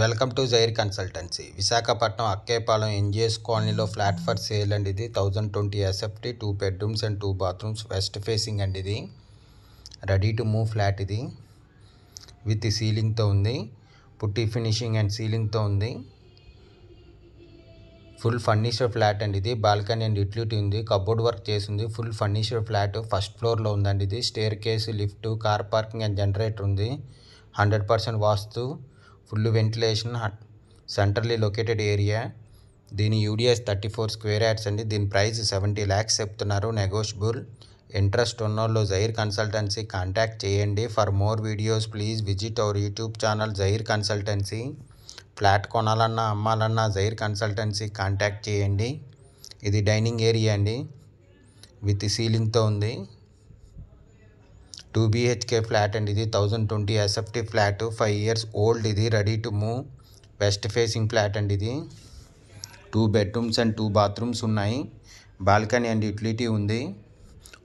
Welcome to Jair Consultancy Visakhapatnam Akkayapalem NGS కాలనీలో flat for sale అండి ఇది thousand twenty SFT two bedrooms and two bathrooms west facing అండి ఇది ready to move flat ఇది with సీలింగ్తో ఉంది పుట్టి ఫినిషింగ్ అండ్ సీలింగ్తో ఉంది ఫుల్ ఫర్నిచర్ ఫ్లాట్ అండి ఇది బాల్కనీ అండ్ ఇట్లిటీ ఉంది కబోర్డ్ వర్క్ చేసింది ఫుల్ ఫర్నిచర్ ఫ్లాట్ ఫస్ట్ ఫ్లోర్లో ఉందండి ఇది staircase lift car parking and generator ఉంది hundred percent vastu full ventilation centrally located area దీని UDS thirty four square yards అండి దీని ప్రైస్ సెవెంటీ ల్యాక్స్ చెప్తున్నారు నెగోషియబుల్ ఇంట్రెస్ట్ ఉన్నోళ్ళు జైర్ కన్సల్టెన్సీ కాంటాక్ట్ చేయండి for more videos please visit our YouTube channel Jair Consultancy flat కొనాలన్నా అమ్మాలన్నా Jair Consultancy contact చేయండి ఇది డైనింగ్ ఏరియా అండి విత్ సీలింగ్తో ఉంది టూ బీహెచ్కే ఫ్లాట్ అండి ఇది thousand twenty SFT flat five years old ఇది ready to move west facing flat అండి ఇది two bedrooms and two bathrooms ఉన్నాయి బాల్కనీ అండ్ యూటిలిటీ ఉంది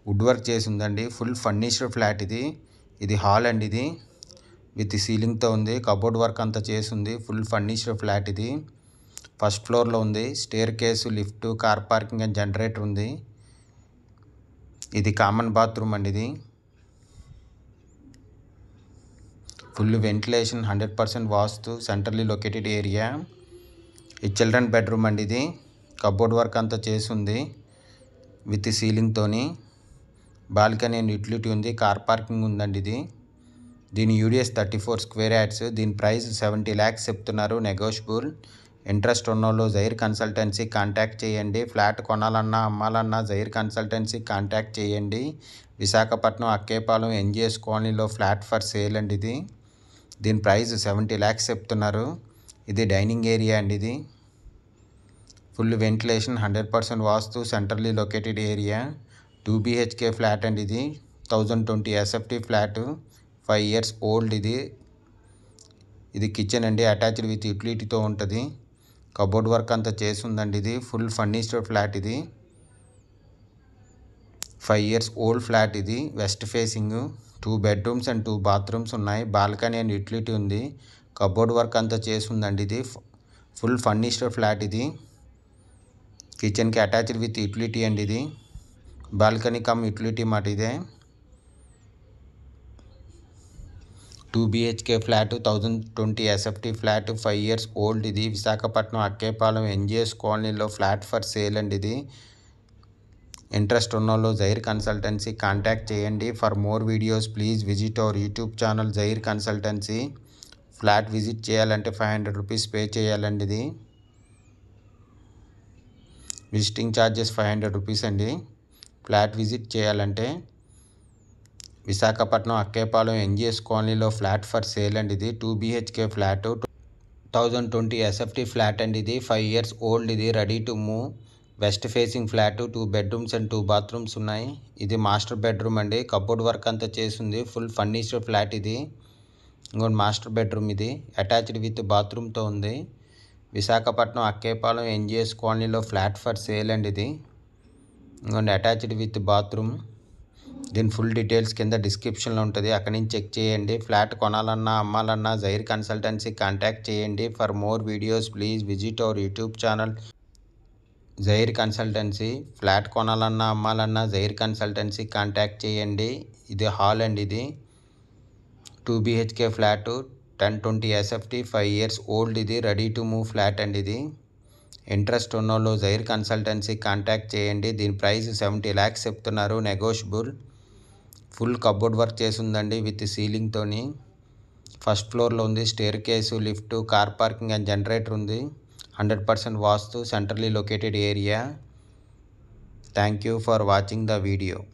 వుడ్ వర్క్ చేసి ఉందండి ఫుల్ ఫర్నిష్డ్ ఫ్లాట్ ఇది ఇది హాల్ అండి ఇది విత్ సీలింగ్తో ఉంది కబోర్డ్ వర్క్ అంతా చేసింది ఫుల్ ఫర్నిష్డ్ ఫ్లాట్ ఇది ఫస్ట్ ఫ్లోర్లో ఉంది staircase lift car parking and generator ఉంది ఇది కామన్ బాత్రూమ్ అండి ఇది full ventilation hundred percent vastu centrally located area ఈ చిల్డ్రన్ బెడ్రూమ్ అండి ఇది కబోర్డ్ వర్క్ అంతా చేసి ఉంది విత్ సీలింగ్తోని బాల్కనీ అండ్ యూటిలిటీ ఉంది కార్ పార్కింగ్ ఉందండి ఇది దీని UDS thirty four square yards దీని ప్రైస్ సెవెంటీ ల్యాక్స్ చెప్తున్నారు నెగోషియబుల్ ఇంట్రెస్ట్ ఉన్నోళ్ళు జైర్ కన్సల్టెన్సీ కాంటాక్ట్ చేయండి ఫ్లాట్ కొనాలన్నా అమ్మాలన్నా జైర్ కన్సల్టెన్సీ కాంటాక్ట్ చేయండి విశాఖపట్నం అక్కేపాలెం ఎన్జిఎస్ కాలనీలో ఫ్లాట్ ఫర్ సేల్ అండి ఇది దీని ప్రైస్ సెవెంటీ ల్యాక్స్ చెప్తున్నారు ఇది డైనింగ్ ఏరియా అండి ఇది full ventilation hundred percent vastu centrally located area two BHK flat అండి ఇది thousand twenty SFT flat five years old ఇది ఇది కిచెన్ అండి అటాచ్డ్ విత్ యూటిలిటీతో ఉంటుంది కబోర్డ్ వర్క్ అంతా చేసి ఉందండి ఇది ఫుల్ ఫర్నిచర్ ఫ్లాట్ ఇది ఫైవ్ ఇయర్స్ ఓల్డ్ ఫ్లాట్ ఇది west facing two bedrooms and two bathrooms ఉన్నాయి బాల్కనీ అండ్ యూటిలిటీ ఉంది కబోర్డ్ వర్క్ అంతా చేసిందండి ఇది ఫుల్ ఫర్నిష్డ్ ఫ్లాట్ ఇది కిచెన్కి అటాచ్డ్ విత్ యూటిలిటీ అండి ఇది బాల్కనీ కమ్ యూటిలిటీ మాట ఇదే two BHK flat thousand twenty SFT flat five years old ఇది విశాఖపట్నం అక్కేపాలెం ఎన్జిఎస్ కాలనీలో ఫ్లాట్ ఫర్ సేల్ అండి ఇది ఇంట్రెస్ట్ ఉన్నోళ్ళు జైర్ కన్సల్టెన్సీ కాంటాక్ట్ చేయండి for more videos please visit our YouTube channel Jair Consultancy flat visit చేయాలంటే five hundred rupees pay చేయాలండి ఇది visiting charges five hundred rupees అండి ఫ్లాట్ విజిట్ చేయాలంటే విశాఖపట్నం అక్కేపాలెం ఎన్జిఎస్ కాలనీలో ఫ్లాట్ ఫర్ సేల్ అండి ఇది two BHK flat thousand twenty SFT flat అండి ఇది ఫైవ్ ఇయర్స్ ఓల్డ్ ఇది ready to move west facing flat two bedrooms and two bathrooms ఉన్నాయి ఇది మాస్టర్ బెడ్రూమ్ అండి కబోర్డ్ వర్క్ అంతా చేసింది ఫుల్ ఫర్నిచర్ ఫ్లాట్ ఇది ఇంకోటి మాస్టర్ బెడ్రూమ్ ఇది అటాచ్డ్ విత్ బాత్రూమ్తో ఉంది విశాఖపట్నం అక్కేపాలెం ఎన్జిఎస్ కాలనీలో ఫ్లాట్ ఫర్ సేల్ అండి ఇది ఇంకోటి అటాచ్డ్ విత్ బాత్రూమ్ దీని ఫుల్ డీటెయిల్స్ కింద డిస్క్రిప్షన్లో ఉంటుంది అక్కడి నుంచి చెక్ చేయండి ఫ్లాట్ కొనాలన్నా అమ్మాలన్నా జైర్ కన్సల్టెన్సీ కాంటాక్ట్ చేయండి for more videos please visit our YouTube channel Jair Consultancy flat కొనాలన్నా అమ్మాలన్నా జైర్ కన్సల్టెన్సీ కాంటాక్ట్ చేయండి ఇది హాల్ అండి ఇది two BHK flat ten twenty SFT five years old ఇది రెడీ టు మూవ్ ఫ్లాట్ అండి ఇది ఇంట్రెస్ట్ ఉన్నోళ్ళు జైర్ కన్సల్టెన్సీ కాంటాక్ట్ చేయండి దీని ప్రైస్ సెవెంటీ ల్యాక్స్ చెప్తున్నారు నెగోషియబుల్ ఫుల్ కబోర్డ్ వర్క్ చేసిందండి విత్ సీలింగ్తోని ఫస్ట్ ఫ్లోర్లో ఉంది staircase lift car parking and generator ఉంది 100% Vastu centrally located area. Thank you for watching the video.